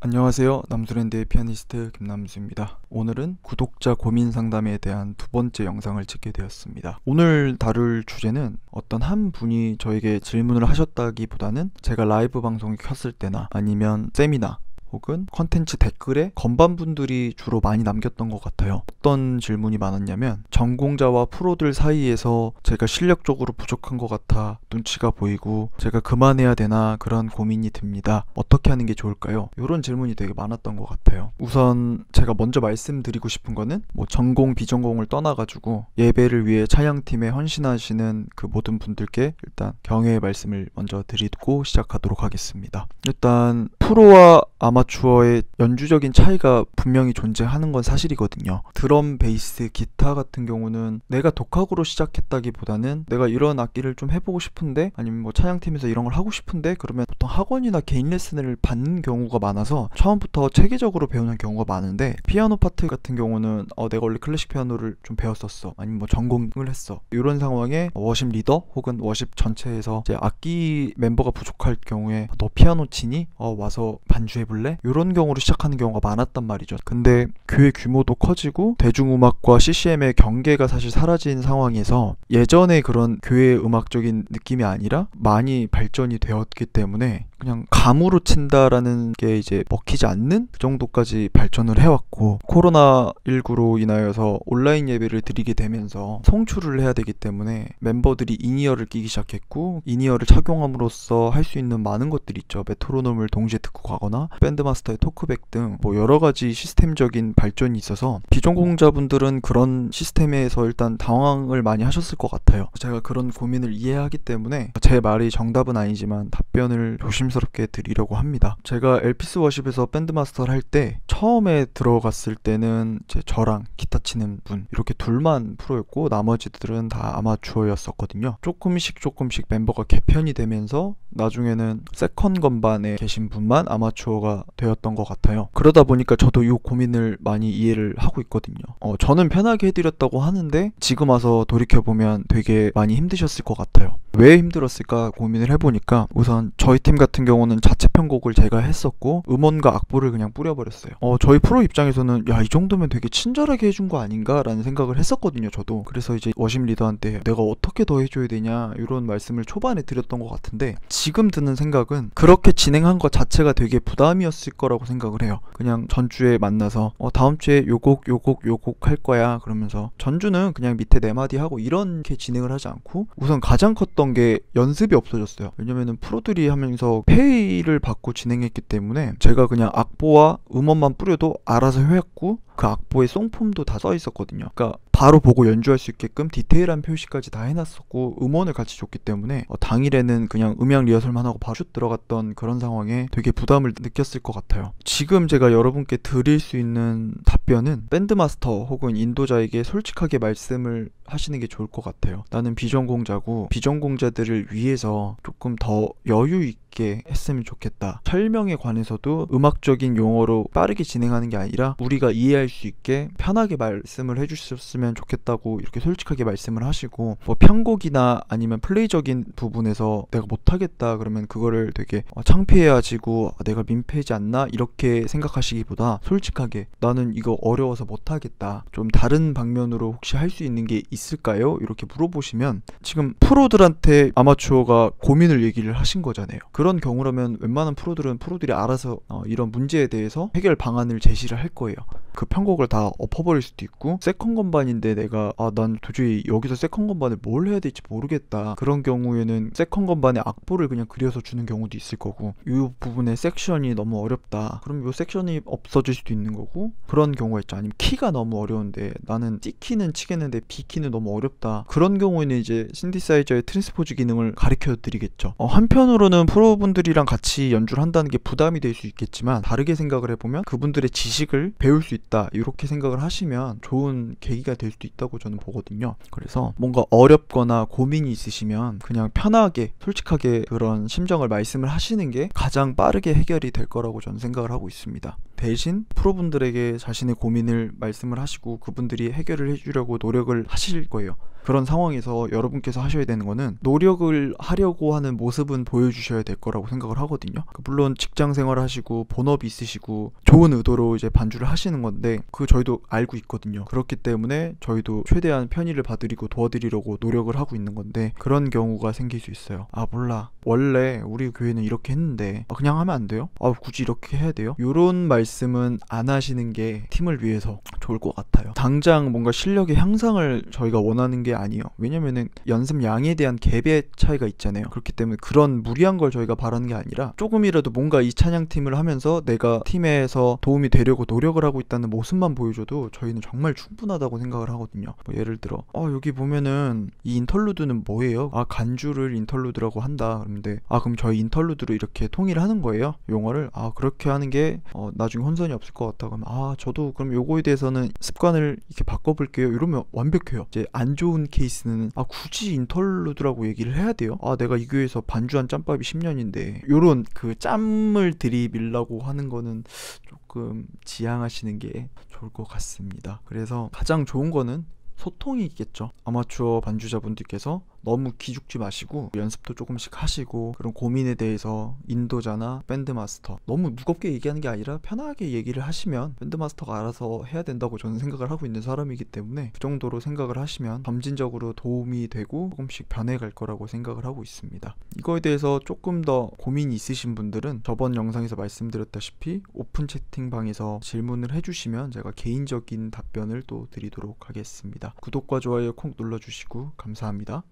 안녕하세요. 남수랜드의 피아니스트 김남수입니다. 오늘은 구독자 고민 상담에 대한 두 번째 영상을 찍게 되었습니다. 오늘 다룰 주제는 어떤 한 분이 저에게 질문을 하셨다기보다는 제가 라이브 방송이 켰을 때나 아니면 세미나 혹은 컨텐츠 댓글에 건반분들이 주로 많이 남겼던 것 같아요. 어떤 질문이 많았냐면 전공자와 프로들 사이에서 제가 실력적으로 부족한 것 같아 눈치가 보이고 제가 그만해야 되나 그런 고민이 듭니다. 어떻게 하는 게 좋을까요? 이런 질문이 되게 많았던 것 같아요. 우선 제가 먼저 말씀드리고 싶은 거는 뭐 전공 비전공을 떠나가지고 예배를 위해 차양팀에 헌신하시는 그 모든 분들께 일단 경의의 말씀을 먼저 드리고 시작하도록 하겠습니다. 일단 프로와 아마 아마추어의 연주적인 차이가 분명히 존재하는 건 사실이거든요. 드럼, 베이스, 기타 같은 경우는 내가 독학으로 시작했다기보다는 내가 이런 악기를 좀 해보고 싶은데 아니면 뭐 차양팀에서 이런 걸 하고 싶은데 그러면 보통 학원이나 개인 레슨을 받는 경우가 많아서 처음부터 체계적으로 배우는 경우가 많은데 피아노 파트 같은 경우는 어, 내가 원래 클래식 피아노를 좀 배웠었어 아니면 뭐 전공을 했어 이런 상황에 워십 리더 혹은 워십 전체에서 악기 멤버가 부족할 경우에 너 피아노 치니 어, 와서 반주해볼래? 할래? 이런 경우로 시작하는 경우가 많았단 말이죠. 근데 교회 규모도 커지고 대중음악과 CCM의 경계가 사실 사라진 상황에서 예전에 그런 교회 음악적인 느낌이 아니라 많이 발전이 되었기 때문에 그냥 감으로 친다라는 게 이제 먹히지 않는 그 정도까지 발전을 해왔고 코로나19로 인하여서 온라인 예배를 드리게 되면서 성출을 해야 되기 때문에 멤버들이 이니어를 끼기 시작했고 이니어를 착용함으로써 할 수 있는 많은 것들이 있죠 메트로놈을 동시에 듣고 가거나 밴드 샌드마스터의 토크백 등 뭐 여러 가지 시스템적인 발전이 있어서 비전공자분들은 그런 시스템에서 일단 당황을 많이 하셨을 것 같아요. 제가 그런 고민을 이해하기 때문에 제 말이 정답은 아니지만 답변을 조심스럽게 드리려고 합니다. 제가 엘피스 워십에서 밴드마스터를 할때 처음에 들어갔을 때는 제 저랑 기타 치는 분 이렇게 둘만 프로였고 나머지들은 다 아마추어였었거든요. 조금씩 조금씩 멤버가 개편이 되면서 나중에는 세컨 건반에 계신 분만 아마추어가 되었던 것 같아요. 그러다 보니까 저도 이 고민을 많이 이해를 하고 있거든요. 어, 저는 편하게 해드렸다고 하는데 지금 와서 돌이켜보면 되게 많이 힘드셨을 것 같아요. 왜 힘들었을까 고민을 해보니까 우선 저희 팀 같은 경우는 자체 편곡을 제가 했었고 음원과 악보를 그냥 뿌려버렸어요. 어, 저희 프로 입장에서는 야 이 정도면 되게 친절하게 해준 거 아닌가라는 생각을 했었거든요. 저도 그래서 이제 워심 리더한테 내가 어떻게 더 해줘야 되냐 이런 말씀을 초반에 드렸던 것 같은데 지금 드는 생각은 그렇게 진행한 것 자체가 되게 부담이었을 거라고 생각을 해요. 그냥 전주에 만나서 어, 다음 주에 요곡 요곡 요곡 할 거야 그러면서 전주는 그냥 밑에 네 마디 하고 이렇게 진행을 하지 않고 우선 가장 컸던 그런 게 연습이 없어졌어요. 왜냐면은 프로들이 하면서 페이를 받고 진행했기 때문에 제가 그냥 악보와 음원만 뿌려도 알아서 해왔고 그 악보의 송폼도 다 써 있었거든요. 그러니까 바로 보고 연주할 수 있게끔 디테일한 표시까지 다 해놨었고 음원을 같이 줬기 때문에 어, 당일에는 그냥 음향 리허설만 하고 바로 슛 들어갔던 그런 상황에 되게 부담을 느꼈을 것 같아요. 지금 제가 여러분께 드릴 수 있는 답변은 밴드 마스터 혹은 인도자에게 솔직하게 말씀을 하시는 게 좋을 것 같아요. 나는 비전공자고 비전공자들을 위해서 조금 더 여유 있게 있게 했으면 좋겠다. 설명에 관해서도 음악적인 용어로 빠르게 진행하는 게 아니라 우리가 이해할 수 있게 편하게 말씀을 해주셨으면 좋겠다고 이렇게 솔직하게 말씀을 하시고 뭐 편곡이나 아니면 플레이적인 부분에서 내가 못하겠다 그러면 그거를 되게 어, 창피해하시고 아, 내가 민폐지 않나 이렇게 생각하시기보다 솔직하게 나는 이거 어려워서 못하겠다 좀 다른 방면으로 혹시 할 수 있는 게 있을까요? 이렇게 물어보시면 지금 프로들한테 아마추어가 고민을 얘기를 하신 거잖아요. 그런 경우라면 웬만한 프로들은 프로들이 알아서 어, 이런 문제에 대해서 해결 방안을 제시를 할 거예요. 그 편곡을 다 엎어버릴 수도 있고 세컨 건반인데 내가 아 난 도저히 여기서 세컨 건반을 뭘 해야 될지 모르겠다 그런 경우에는 세컨 건반의 악보를 그냥 그려서 주는 경우도 있을 거고 이 부분에 섹션이 너무 어렵다 그럼 이 섹션이 없어질 수도 있는 거고 그런 경우가 있죠 아니면 키가 너무 어려운데 나는 C키는 치겠는데 B키는 너무 어렵다 그런 경우에는 이제 신디사이저의 트랜스포즈 기능을 가르쳐 드리겠죠 어, 한편으로는 프로분들이랑 같이 연주를 한다는 게 부담이 될 수 있겠지만 다르게 생각을 해보면 그분들의 지식을 배울 수 있다 이렇게 생각을 하시면 좋은 계기가 될 수도 있다고 저는 보거든요 그래서 음. 뭔가 어렵거나 고민이 있으시면 그냥 편하게 솔직하게 그런 심정을 말씀을 하시는 게 가장 빠르게 해결이 될 거라고 저는 생각을 하고 있습니다 대신 프로분들에게 자신의 고민을 말씀을 하시고 그분들이 해결을 해주려고 노력을 하실 거예요 그런 상황에서 여러분께서 하셔야 되는 거는 노력을 하려고 하는 모습은 보여주셔야 될 거라고 생각을 하거든요. 그러니까 물론 직장 생활 하시고 본업이 있으시고 좋은 의도로 이제 반주를 하시는 건데 그 저희도 알고 있거든요. 그렇기 때문에 저희도 최대한 편의를 봐드리고 도와드리려고 노력을 하고 있는 건데 그런 경우가 생길 수 있어요. 아 몰라 원래 우리 교회는 이렇게 했는데 아, 그냥 하면 안 돼요? 아 굳이 이렇게 해야 돼요? 이런 말씀은 안 하시는 게 팀을 위해서 좋을 것 같아요. 당장 뭔가 실력의 향상을 저희가 원하는 게 아니요 왜냐면은 연습 양에 대한 갭의 차이가 있잖아요. 그렇기 때문에 그런 무리한 걸 저희가 바라는 게 아니라 조금이라도 뭔가 이 찬양팀을 하면서 내가 팀에서 도움이 되려고 노력을 하고 있다는 모습만 보여줘도 저희는 정말 충분하다고 생각을 하거든요. 뭐 예를 들어 어 여기 보면은 이인털루드는 뭐예요? 아 간주를 인털루드라고 한다. 그런데 아 그럼 저희 인털루드로 이렇게 통일하는 거예요? 용어를 아 그렇게 하는 게 어, 나중에 혼선이 없을 것 같다. 그러면 아 저도 그럼 요거에 대해서는 습관을 이렇게 바꿔볼게요. 이러면 완벽해요. 이제 안 좋은 어려 케이스는 아 굳이 인털루드라고 얘기를 해야 돼요? 아 내가 이 교회에서 반주한 짬밥이 10년인데 요런 그 짬을 들이밀라고 하는 거는 조금 지양하시는 게 좋을 것 같습니다. 그래서 가장 좋은 거는 소통이겠죠. 아마추어 반주자분들께서 너무 기죽지 마시고 연습도 조금씩 하시고 그런 고민에 대해서 인도자나 밴드 마스터 너무 무겁게 얘기하는 게 아니라 편하게 얘기를 하시면 밴드 마스터가 알아서 해야 된다고 저는 생각을 하고 있는 사람이기 때문에 그 정도로 생각을 하시면 점진적으로 도움이 되고 조금씩 변해갈 거라고 생각을 하고 있습니다. 이거에 대해서 조금 더 고민이 있으신 분들은 저번 영상에서 말씀드렸다시피 오픈 채팅방에서 질문을 해주시면 제가 개인적인 답변을 또 드리도록 하겠습니다. 구독과 좋아요 콕 눌러주시고 감사합니다.